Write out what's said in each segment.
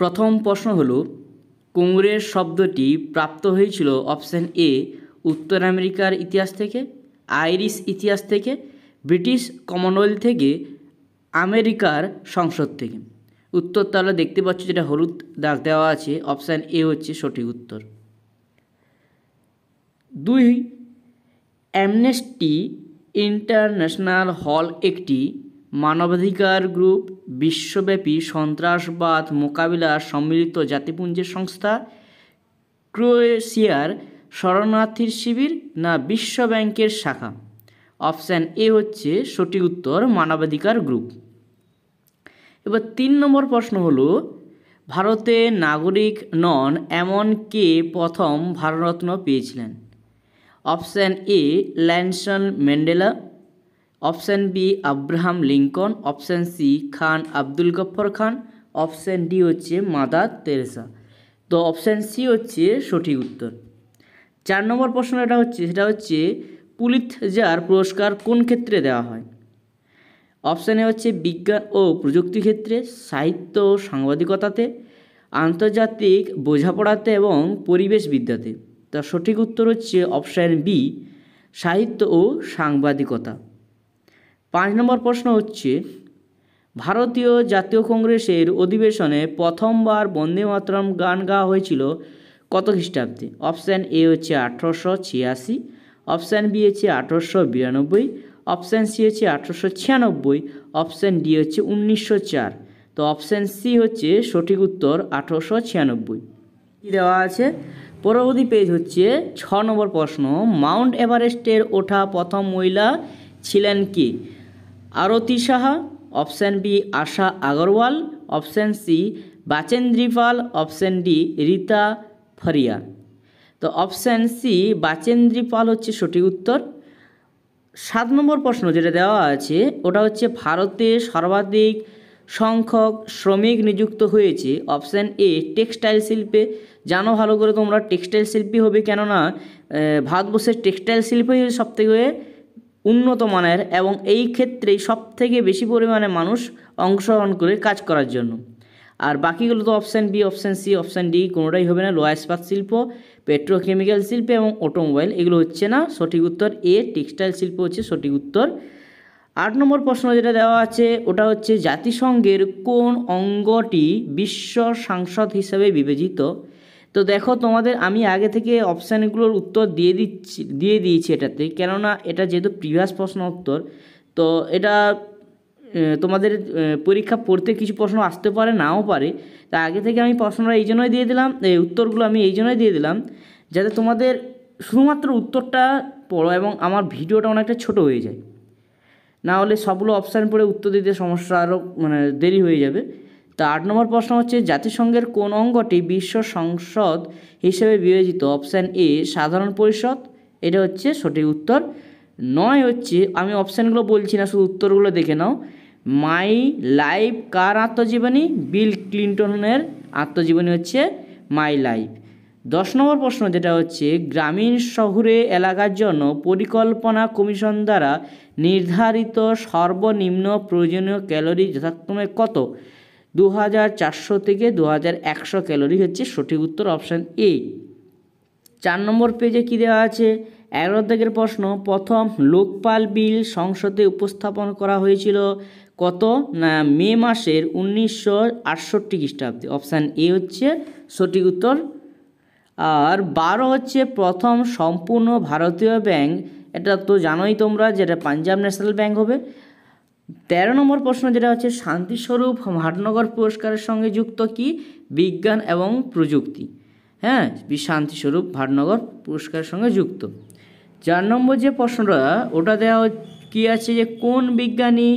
প্রথম প্রশ্ন হল কোমরের শব্দটি প্রাপ্ত হয়েছিল অপশান এ উত্তর আমেরিকার ইতিহাস থেকে আইরিশ ইতিহাস থেকে ব্রিটিশ কমনওয়েলথ থেকে আমেরিকার সংসদ থেকে উত্তর তাহলে দেখতে পাচ্ছ যেটা হলুদ দাগ দেওয়া আছে অপশান এ হচ্ছে সঠিক উত্তর দুই অ্যামনেস্টি ইন্টারন্যাশনাল হল একটি মানবাধিকার গ্রুপ বিশ্বব্যাপী সন্ত্রাসবাদ মোকাবিলা সম্মিলিত জাতিপুঞ্জের সংস্থা ক্রোয়েশিয়ার শরণার্থীর শিবির না বিশ্ব ব্যাংকের শাখা অপশান এ হচ্ছে সঠিক উত্তর মানবাধিকার গ্রুপ এবার তিন নম্বর প্রশ্ন হলো ভারতে নাগরিক নন এমন কে প্রথম ভারতরত্ন পেয়েছিলেন option A Nelson Mandela option B Abraham Lincoln option C Khan Abdul Ghaffar Khan option D হচ্ছে মাদার তেরেসা তো অপশান সি হচ্ছে সঠিক উত্তর চার নম্বর প্রশ্ন এটা হচ্ছে সেটা হচ্ছে পুলিথজার পুরস্কার কোন ক্ষেত্রে দেওয়া হয় অপশানে হচ্ছে বিজ্ঞান ও প্রযুক্তি ক্ষেত্রে সাহিত্য ও সাংবাদিকতাতে আন্তর্জাতিক বোঝাপড়াতে এবং পরিবেশ বিদ্যাতে তার সঠিক উত্তর হচ্ছে অপশান বি সাহিত্য ও সাংবাদিকতা পাঁচ নম্বর প্রশ্ন হচ্ছে ভারতীয় জাতীয় কংগ্রেসের অধিবেশনে প্রথমবার বন্দে মাতরম গান গাওয়া হয়েছিল কত খ্রিস্টাব্দে অপশান এ হচ্ছে আঠেরোশো ছিয়াশি অপশান বি হচ্ছে আঠেরোশো বিরানব্বই অপশান সি হচ্ছে আঠেরোশো ছিয়ানব্বই অপশান ডি হচ্ছে উনিশশো চার তো অপশান সি হচ্ছে সঠিক উত্তর আঠেরোশো ছিয়ানব্বই কী দেওয়া আছে পরবর্তী পেজ হচ্ছে ছ নম্বর প্রশ্ন মাউন্ট এভারেস্টের ওঠা প্রথম মহিলা ছিলেন কি Arati Saha option B Asha Agarwal option C Bachendri Pal option D Rita Faria তো অপশান সি বাচেন্দ্রী পাল হচ্ছে সঠিক উত্তর সাত নম্বর প্রশ্ন যেটা দেওয়া আছে ওটা হচ্ছে ভারতে সর্বাধিক সংখ্যক শ্রমিক নিযুক্ত হয়েছে অপশান এ টেক্সটাইল শিল্পে জানো ভালো করে তোমরা টেক্সটাইল শিল্পী হবে কেননা ভারতবর্ষের টেক্সটাইল শিল্পই সবথেকে উন্নত মানের এবং এই ক্ষেত্রেই সবথেকে বেশি পরিমাণে মানুষ অংশগ্রহণ করে কাজ করার জন্য আর বাকিগুলো তো option B option C option D কোনোটাই হবে না লোহা ইস্পাত শিল্প পেট্রোকেমিক্যাল শিল্প এবং অটোমোবাইল এগুলো হচ্ছে না সঠিক উত্তর এ টেক্সটাইল শিল্প হচ্ছে সঠিক উত্তর আট নম্বর প্রশ্ন যেটা দেওয়া আছে ওটা হচ্ছে জাতিসংঘের কোন অঙ্গটি বিশ্ব সাংসদ হিসেবে বিবেচিত তো দেখো তোমাদের আমি আগে থেকে অপশানগুলোর উত্তর দিয়ে দিচ্ছি দিয়ে দিয়েছি এটাতে কেননা এটা যেহেতু প্রিভিয়াস প্রশ্ন উত্তর তো এটা তোমাদের পরীক্ষা পড়তে কিছু প্রশ্ন আসতে পারে নাও পারে তা আগে থেকে আমি প্রশ্নটা এই জন্যই দিয়ে দিলাম উত্তরগুলো আমি এই জন্যই দিয়ে দিলাম যাতে তোমাদের শুধুমাত্র উত্তরটা পড়ো এবং আমার ভিডিওটা অনেকটা ছোট হয়ে যায় না হলে সবগুলো অপশান পড়ে উত্তর দিতে সমস্যা আরও মানে দেরি হয়ে যাবে তো আট নম্বর প্রশ্ন হচ্ছে জাতিসংঘের কোন অঙ্গটি বিশ্ব সংসদ হিসেবে বিবেচিত অপশান এ সাধারণ পরিষদ এটা হচ্ছে সঠিক উত্তর নয় হচ্ছে আমি অপশানগুলো বলছি না শুধু উত্তরগুলো দেখে নাও মাই লাইফ কার আত্মজীবনী বিল ক্লিন্টনের আত্মজীবনী হচ্ছে মাই লাইফ দশ নম্বর প্রশ্ন যেটা হচ্ছে গ্রামীণ শহুরে এলাকার জন্য পরিকল্পনা কমিশন দ্বারা নির্ধারিত সর্বনিম্ন প্রয়োজনীয় ক্যালোরি যথাক্রমে কত দু হাজার চারশো থেকে দু হাজার একশো ক্যালোরি হচ্ছে সঠিক উত্তর অপশান এ চার নম্বর পেজে কী দেওয়া আছে এগারো দিকের প্রশ্ন প্রথম লোকপাল বিল সংসদে উপস্থাপন করা হয়েছিল কত না মে মাসের উনিশশো আটষট্টি খ্রিস্টাব্দে অপশান এ হচ্ছে সঠিক উত্তর আর বারো হচ্ছে প্রথম সম্পূর্ণ ভারতীয় ব্যাংক এটা তো জানোই তোমরা যেটা পাঞ্জাব ন্যাশনাল ব্যাংক হবে তেরো নম্বর প্রশ্ন যেটা হচ্ছে শান্তিস্বরূপ হাটনগর পুরস্কারের সঙ্গে যুক্ত কি বিজ্ঞান এবং প্রযুক্তি হ্যাঁ শান্তিস্বরূপ ভাটনগর পুরস্কারের সঙ্গে যুক্ত চার নম্বর যে প্রশ্নটা ওটা দেওয়া কি আছে যে কোন বিজ্ঞানী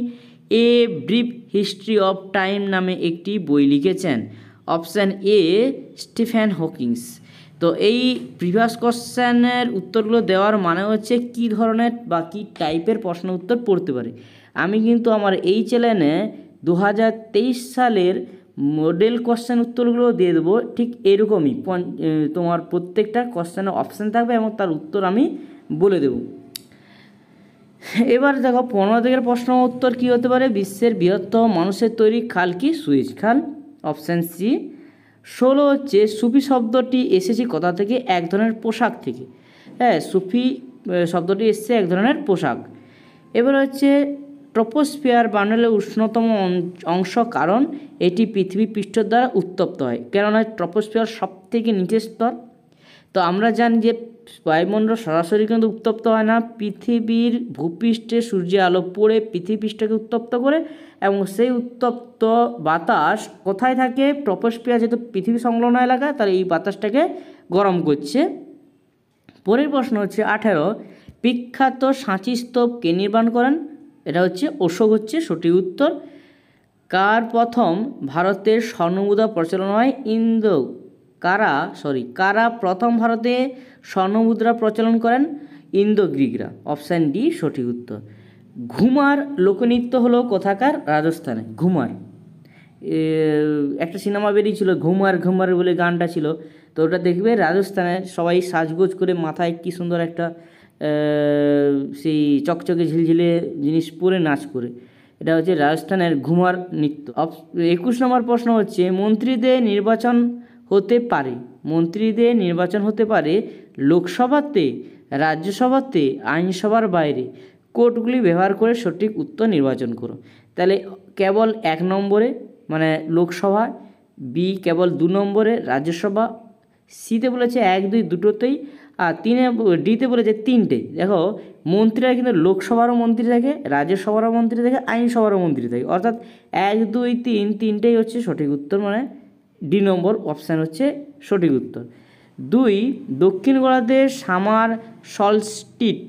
a brief history of time নামে একটি বই লিখেছেন অপশান এ স্টিফেন হকিংস তো এই প্রিভাস কোশ্চেনের উত্তরগুলো দেওয়ার মানে হচ্ছে কি ধরনের বা কী টাইপের প্রশ্ন উত্তর পড়তে পারে আমি কিন্তু আমার এই চ্যানেলে দু সালের মডেল কোশ্চেন উত্তরগুলো দিয়ে দেবো ঠিক এরকমই তোমার প্রত্যেকটা কোশ্চেনের অপশান থাকবে এবং তার উত্তর আমি বলে দেবো এবার দেখো পনেরো থেকে প্রশ্ন উত্তর কী হতে পারে বিশ্বের বৃহত্তম মানুষের তৈরি খাল কি সুইচ খাল অপশান সি ষোলো হচ্ছে সুফি শব্দটি এসেছে কথা থেকে এক ধরনের পোশাক থেকে হ্যাঁ সুফি শব্দটি এসছে এক ধরনের পোশাক এবার হচ্ছে ট্রপোস্ফিয়ার বানরের উষ্ণতম অংশ কারণ এটি পৃথিবী পৃষ্ঠ দ্বারা উত্তপ্ত হয় কেননা ট্রপোস্ফিয়ার সব থেকে নিচের স্তর তো আমরা জানি যে বায়ুমণ্ডল সরাসরি কিন্তু উত্তপ্ত হয় না পৃথিবীর ভূপৃষ্ঠে সূর্যের আলো পড়ে পৃথিবীপৃষ্ঠকে উত্তপ্ত করে এবং সেই উত্তপ্ত বাতাস কোথায় থাকে ট্রপোস্ফিয়ার যেহেতু পৃথিবী সংলগ্ন এলাকা তাহলে এই বাতাসটাকে গরম করছে পরের প্রশ্ন হচ্ছে আঠেরো বিখ্যাত সাঁচি কে নির্মাণ করেন এটা হচ্ছে অশোক হচ্ছে সঠিক উত্তর কার প্রথম ভারতের স্বর্ণমুদ্রা প্রচলন হয় ইন্দো কারা সরি কারা প্রথম ভারতে স্বর্ণমুদ্রা প্রচলন করেন ইন্দো গ্রিকরা অপশান ডি সঠিক উত্তর ঘুমার লোকনৃত্য হলো কোথাকার রাজস্থানে ঘুমার একটা সিনেমা বেরিয়েছিল ঘুমার ঘুমার বলে গানটা ছিল তো ওটা দেখবে রাজস্থানে সবাই সাজগোজ করে মাথায় কী সুন্দর একটা সেই চকচকে ঝিলঝিলে জিনিস পরে নাচ করে এটা হচ্ছে রাজস্থানের ঘুমার নৃত্য একুশ নম্বর প্রশ্ন হচ্ছে মন্ত্রীদের নির্বাচন হতে পারে মন্ত্রীদের নির্বাচন হতে পারে লোকসভাতে রাজ্যসভাতে আইনসভার বাইরে কোর্টগুলি ব্যবহার করে সঠিক উত্তর নির্বাচন করো তাহলে কেবল এক নম্বরে মানে লোকসভা বি কেবল দু নম্বরে রাজ্যসভা সিতে বলেছে এক দুই দুটোতেই আর তিনে ডিতে বলেছে তিনটে দেখো মন্ত্রীরা কিন্তু লোকসভারও মন্ত্রী থাকে রাজ্যসভারও মন্ত্রী থাকে আইনসভারও মন্ত্রী থাকে অর্থাৎ এক দুই তিন তিনটেই হচ্ছে সঠিক উত্তর মানে ডি নম্বর অপশান হচ্ছে সঠিক উত্তর দুই দক্ষিণ গোলাতে সামার সলস্টিট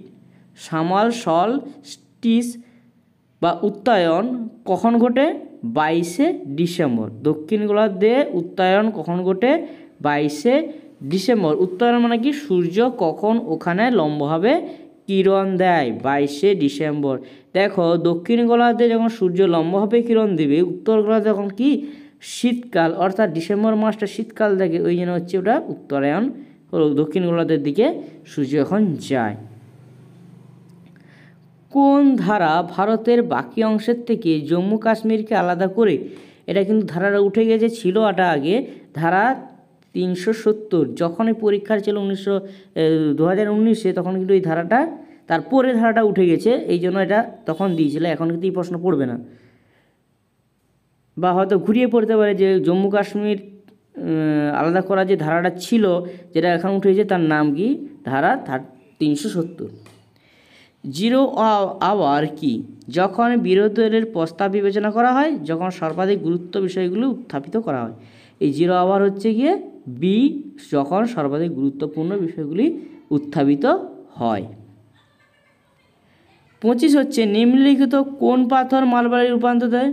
সামাল সল স্টিস বা উত্তায়ন কখন ঘটে বাইশে ডিসেম্বর দক্ষিণ গোলার্ধে উত্তায়ন কখন ঘটে বাইশে ডিসেম্বর উত্তরায়ণ মানে কি সূর্য কখন ওখানে লম্বভাবে কিরণ দেয় বাইশে ডিসেম্বর দেখো দক্ষিণ গোলার্ধে যখন সূর্য লম্বভাবে কিরণ দেবে উত্তর গোলার্ধে যখন কি শীতকাল অর্থাৎ ডিসেম্বর মাসটা শীতকাল দেখে ওই জন্য হচ্ছে ওটা উত্তরায়ণ দক্ষিণ গোলার্ধের দিকে সূর্য এখন যায় কোন ধারা ভারতের বাকি অংশের থেকে জম্মু কাশ্মীরকে আলাদা করে এটা কিন্তু ধারাটা উঠে গেছে ছিল আটা আগে ধারা তিনশো সত্তর যখন এই পরীক্ষার ছিল উনিশশো দু হাজার উনিশে তখন কিন্তু এই ধারাটা তারপরে ধারাটা উঠে গেছে এই জন্য এটা তখন দিয়েছিল এখন কিন্তু এই প্রশ্ন পড়বে না বা হয়তো ঘুরিয়ে পড়তে পারে যে জম্মু কাশ্মীর আলাদা করা যে ধারাটা ছিল যেটা এখন উঠেছে তার নাম কি ধারা তিনশো সত্তর জিরো আওয়ার কি যখন বিরোধের প্রস্তাব বিবেচনা করা হয় যখন সর্বাধিক গুরুত্ব বিষয়গুলো উত্থাপিত করা হয় এই জিরো আওয়ার হচ্ছে গিয়ে বি যখন সর্বাধিক গুরুত্বপূর্ণ বিষয়গুলি উত্থাপিত হয় পঁচিশ হচ্ছে নিম্নলিখিত কোন পাথর মালবাড়ি রূপান্তর দেয়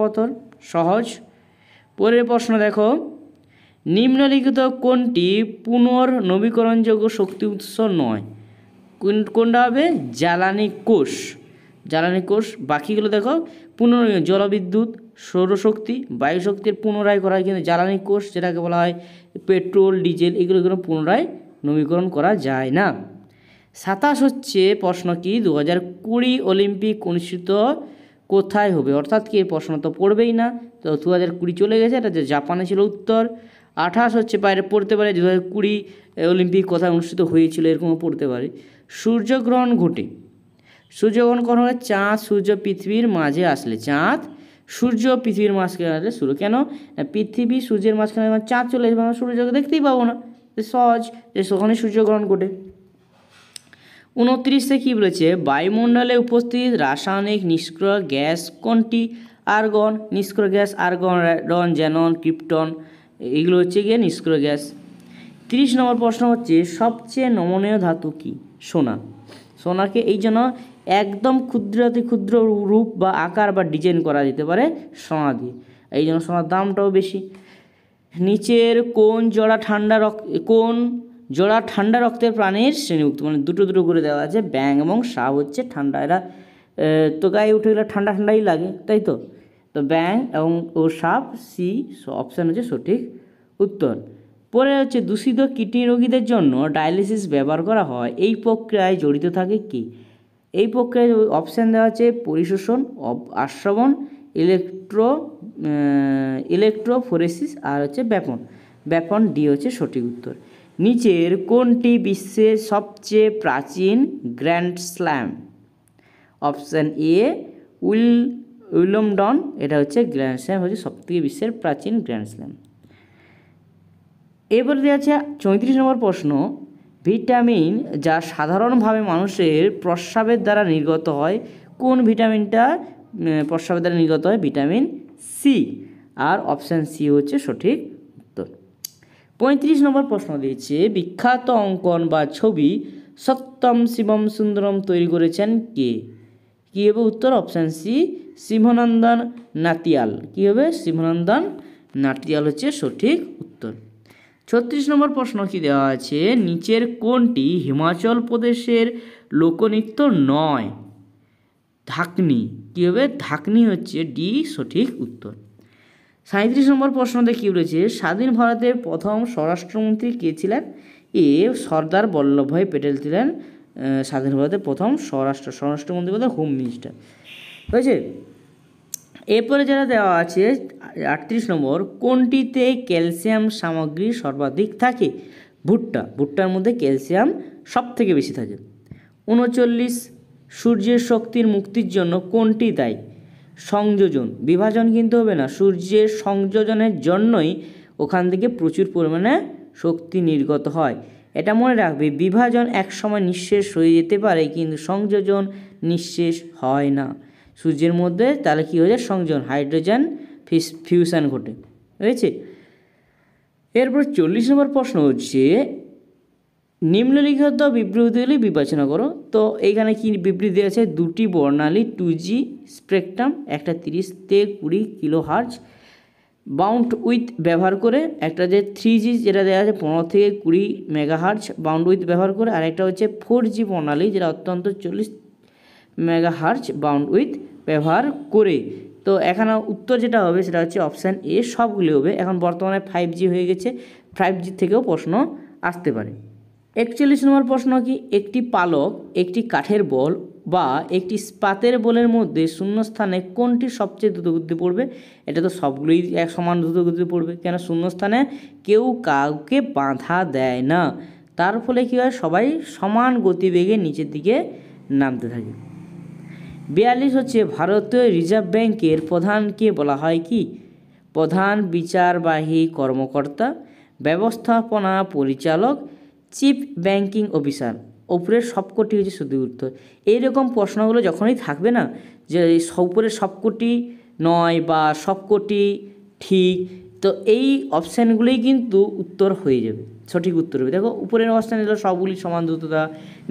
পাথর সহজ পরের প্রশ্ন দেখো নিম্নলিখিত কোনটি পুনর্নবীকরণযোগ্য শক্তি উৎস নয় কোন কোনটা হবে জ্বালানি কোষ জ্বালানি কোষ বাকিগুলো দেখো পুনর জলবিদ্যুৎ সৌরশক্তি বায়ুশক্তির পুনরায় করা হয় কিন্তু জ্বালানি কোষ যেটাকে বলা হয় পেট্রোল ডিজেল এগুলো এগুলো পুনরায় নবীকরণ করা যায় না সাতাশ হচ্ছে প্রশ্ন কি দু হাজার কুড়ি অলিম্পিক অনুষ্ঠিত কোথায় হবে অর্থাৎ কি প্রশ্ন তো পড়বেই না তো দু হাজার কুড়ি চলে গেছে এটা জাপানে ছিল উত্তর আঠাশ হচ্ছে বাইরে পড়তে পারে দু হাজার কুড়ি অলিম্পিক কোথায় অনুষ্ঠিত হয়েছিল এরকমও পড়তে পারে সূর্যগ্রহণ ঘটে সূর্যগ্রহণ কখন চাঁদ সূর্য পৃথিবীর মাঝে আসলে চাঁদ সূর্য পৃথিবীর মাঝখানে শুরু কেন পৃথিবী সূর্যের মাঝখানে আমার চাঁদ চলে আসবে আমরা সূর্যকে দেখতেই পাবো না সহজ যে সেখানে সূর্যগ্রহণ ঘটে উনত্রিশে কী বলেছে বায়ুমণ্ডলে উপস্থিত রাসায়নিক নিষ্ক্রিয় গ্যাস কোনটি আর্গন নিষ্ক্রিয় gas argon radon xenon krypton এগুলো হচ্ছে গিয়ে নিষ্ক্রিয় গ্যাস তিরিশ নম্বর প্রশ্ন হচ্ছে সবচেয়ে নমনীয় ধাতু কি সোনা সোনাকে এই জন্য একদম ক্ষুদ্রাতি ক্ষুদ্র রূপ বা আকার বা ডিজাইন করা যেতে পারে সোনা দিয়ে এই জন্য সোনার দামটাও বেশি নিচের কোন জড়া ঠান্ডা রক্ত কোন জোড়া ঠান্ডা রক্তের প্রাণীর শ্রেণীভুক্ত মানে দুটো দুটো করে দেওয়া আছে ব্যাং এবং সাপ হচ্ছে ঠান্ডা এরা তো গায়ে উঠে গেলে ঠান্ডা ঠান্ডাই লাগে তাই তো তো ব্যাং এবং ও সাপ সি অপশান হচ্ছে সঠিক উত্তর পরে হচ্ছে দূষিত কিডনি রোগীদের জন্য ডায়ালিসিস ব্যবহার করা হয় এই প্রক্রিয়ায় জড়িত থাকে কি এই প্রক্রিয়ায় অপশান দেওয়া আছে পরিশোষণ আশ্রবণ ইলেকট্রো ইলেকট্রোফোরেসিস আর হচ্ছে ব্যাপন ব্যাপন ডি হচ্ছে সঠিক উত্তর নিচের কোনটি বিশ্বের সবচেয়ে প্রাচীন grand slam option A Wim উইলমডন এটা হচ্ছে গ্র্যান্ড স্ল্যাম হচ্ছে সবথেকে বিশ্বের প্রাচীন গ্র্যান্ড স্ল্যাম দেওয়া আছে চৌত্রিশ নম্বর প্রশ্ন ভিটামিন যা সাধারণভাবে মানুষের প্রস্রাবের দ্বারা নির্গত হয় কোন ভিটামিনটা প্রস্রাবের দ্বারা নির্গত হয় ভিটামিন সি আর অপশান সি হচ্ছে সঠিক উত্তর পঁয়ত্রিশ নম্বর প্রশ্ন দিয়েছে বিখ্যাত অঙ্কন বা ছবি সত্যম শিবম সুন্দরম তৈরি করেছেন কে কী হবে উত্তর অপশান সি শিবনন্দন নাতিয়াল কী হবে শিবনন্দন নাতিয়াল হচ্ছে সঠিক ছত্রিশ নম্বর প্রশ্ন কি দেওয়া আছে নিচের কোনটি হিমাচল প্রদেশের লোকনৃত্য নয় ঢাকনি কী হবে ঢাকনি হচ্ছে ডি সঠিক উত্তর সাঁত্রিশ নম্বর প্রশ্নতে কী রয়েছে স্বাধীন ভারতের প্রথম স্বরাষ্ট্রমন্ত্রী কে ছিলেন এ সর্দার বল্লভভাই প্যাটেল ছিলেন স্বাধীন ভারতের প্রথম স্বরাষ্ট্র স্বরাষ্ট্রমন্ত্রী বলতে হোম মিনিস্টার হয়েছে এরপরে যারা দেওয়া আছে আটত্রিশ নম্বর কোনটিতে ক্যালসিয়াম সামগ্রী সর্বাধিক থাকে ভুট্টা ভুট্টার মধ্যে ক্যালসিয়াম সব থেকে বেশি থাকে উনচল্লিশ সূর্যের শক্তির মুক্তির জন্য কোনটি দায়ী সংযোজন বিভাজন কিন্তু হবে না সূর্যের সংযোজনের জন্যই ওখান থেকে প্রচুর পরিমাণে শক্তি নির্গত হয় এটা মনে রাখবে বিভাজন একসময় নিঃশেষ হয়ে যেতে পারে কিন্তু সংযোজন নিঃশেষ হয় না সূর্যের মধ্যে তাহলে কী হয়ে যায় সংযোজন হাইড্রোজেন ফিউশন ঘটে হয়েছে এরপর চল্লিশ নম্বর প্রশ্ন হচ্ছে নিম্নলিখিত বিবৃতিগুলি বিবেচনা করো তো এইখানে কি বিবৃতি আছে দুটি বর্ণালী টু জি স্পেকট্রাম একটা তিরিশ থেকে কুড়ি কিলো হার্জ বাউন্ড উইথ ব্যবহার করে একটা যে থ্রি জি যেটা দেওয়া আছে পনেরো থেকে কুড়ি মেগাহার্জ বাউন্ড উইথ ব্যবহার করে আর একটা হচ্ছে ফোর জি বর্ণালী যেটা অত্যন্ত চল্লিশ মেগাহার্জ বাউন্ড উইথ ব্যবহার করে তো এখানে উত্তর যেটা হবে সেটা হচ্ছে অপশান এ সবগুলি হবে এখন বর্তমানে ফাইভ জি হয়ে গেছে ফাইভ জি থেকেও প্রশ্ন আসতে পারে একচল্লিশ নম্বর প্রশ্ন কি একটি পালক একটি কাঠের বল বা একটি স্পাতের বলের মধ্যে শূন্যস্থানে কোনটি সবচেয়ে দ্রুতগতিতে পড়বে এটা তো সবগুলোই এক সমান দ্রুতগতিতে পড়বে কেন শূন্যস্থানে কেউ কাউকে বাঁধা দেয় না তার ফলে কী হয় সবাই সমান গতিবেগে নিচের দিকে নামতে থাকে বিয়াল্লিশ হচ্ছে ভারতীয় রিজার্ভ ব্যাংকের প্রধানকে বলা হয় কি প্রধান বিচারবাহী কর্মকর্তা ব্যবস্থাপনা পরিচালক চিফ ব্যাংকিং অফিসার ওপরের সবকটি হচ্ছে শুধু উত্তর এইরকম প্রশ্নগুলো যখনই থাকবে না যে উপরের সবকটি নয় বা সবকটি ঠিক তো এই অপশানগুলোই কিন্তু উত্তর হয়ে যাবে সঠিক উত্তর হবে দেখো উপরের অপশান ছিল সবগুলি সমান দ্রুততা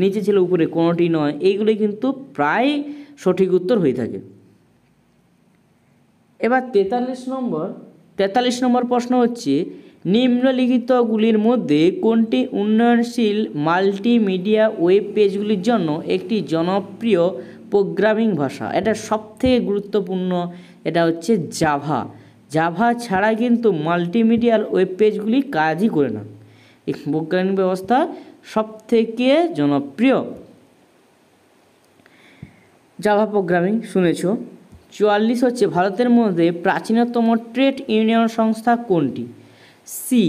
নিচে ছিল উপরে কোনোটি নয় এইগুলি কিন্তু প্রায় সঠিক উত্তর হয়ে থাকে এবার তেতাল্লিশ নম্বর তেতাল্লিশ নম্বর প্রশ্ন হচ্ছে নিম্নলিখিতগুলির মধ্যে কোনটি উন্নয়নশীল মাল্টিমিডিয়া ওয়েব পেজগুলির জন্য একটি জনপ্রিয় প্রোগ্রামিং ভাষা এটা সবথেকে গুরুত্বপূর্ণ এটা হচ্ছে জাভা জাভা ছাড়া কিন্তু মাল্টিমিডিয়াল ওয়েব পেজগুলি কাজই করে না এই প্রোগ্রামিং ব্যবস্থা সবথেকে জনপ্রিয় জাভা প্রোগ্রামিং শুনেছ চুয়াল্লিশ হচ্ছে ভারতের মধ্যে প্রাচীনতম ট্রেড ইউনিয়ন সংস্থা কোনটি C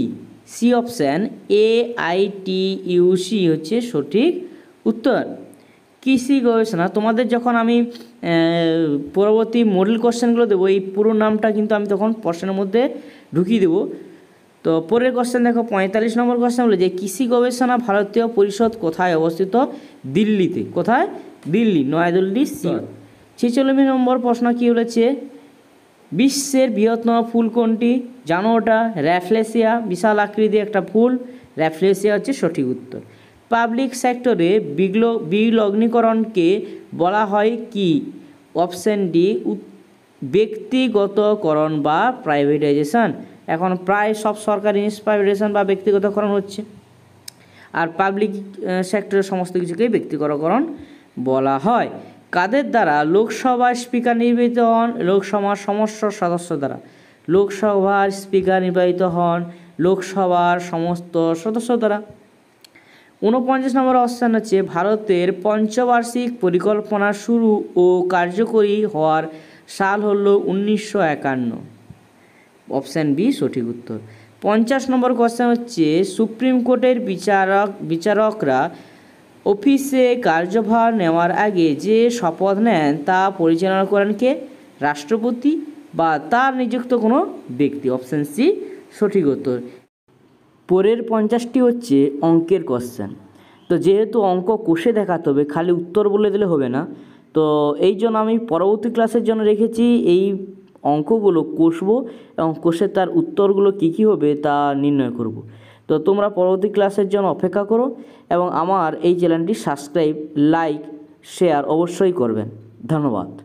C option A I T U C হচ্ছে সঠিক উত্তর কৃষি গবেষণা তোমাদের যখন আমি পরবর্তী মডেল কোশ্চেনগুলো দেবো এই পুরো নামটা কিন্তু আমি তখন প্রশ্নের মধ্যে ঢুকিয়ে দেবো তো পরের কোশ্চেন দেখো পঁয়তাল্লিশ নম্বর কোশ্চেন হলো যে কৃষি গবেষণা ভারতীয় পরিষদ কোথায় অবস্থিত দিল্লিতে কোথায় দিল্লি নয়াদিল্লি সিওল ছেচল্লিশ নম্বর প্রশ্ন কী বলেছে বিশ্বের বৃহত্তম ফুল কোনটি জানো ওটা র্যাফলেসিয়া বিশাল আকৃতি একটা ফুল র্যাফলেসিয়া হচ্ছে সঠিক উত্তর পাবলিক সেক্টরে বিগ্ল বিলগ্নীকরণকে বলা হয় কি অপশান ডি ব্যক্তিগতকরণ বা প্রাইভেটাইজেশন এখন প্রায় সব সরকারি জিনিস বা ব্যক্তিগতকরণ হচ্ছে আর পাবলিক সেক্টরের সমস্ত কিছুকেই ব্যক্তিগতকরণ বলা হয় কাদের দ্বারা লোকসভার স্পিকার নির্বাচিত হন লোকসভার সমস্ত সদস্য দ্বারা লোকসভার স্পিকার নির্বাচিত হন লোকসভার সমস্ত সদস্য দ্বারা ঊনপঞ্চাশ নম্বর অবস্থান হচ্ছে ভারতের পঞ্চবার্ষিক পরিকল্পনা শুরু ও কার্যকরী হওয়ার সাল হল উনিশশো একান্ন অপশান বি সঠিক উত্তর পঞ্চাশ নম্বর কোশ্চেন হচ্ছে সুপ্রিম কোর্টের বিচারক বিচারকরা অফিসে কার্যভার নেওয়ার আগে যে শপথ নেন তা পরিচালনা করেন কে রাষ্ট্রপতি বা তার নিযুক্ত কোনো ব্যক্তি অপশান সি সঠিক উত্তর পরের পঞ্চাশটি হচ্ছে অঙ্কের কোশ্চেন তো যেহেতু অঙ্ক কষে দেখাতে হবে খালি উত্তর বলে দিলে হবে না তো এই জন্য আমি পরবর্তী ক্লাসের জন্য রেখেছি এই অঙ্কগুলো কষবো এবং কষে তার উত্তরগুলো কী কী হবে তা নির্ণয় করব তো তোমরা পরবর্তী ক্লাসের জন্য অপেক্ষা করো এবং আমার এই চ্যানেলটি সাবস্ক্রাইব লাইক শেয়ার অবশ্যই করবেন ধন্যবাদ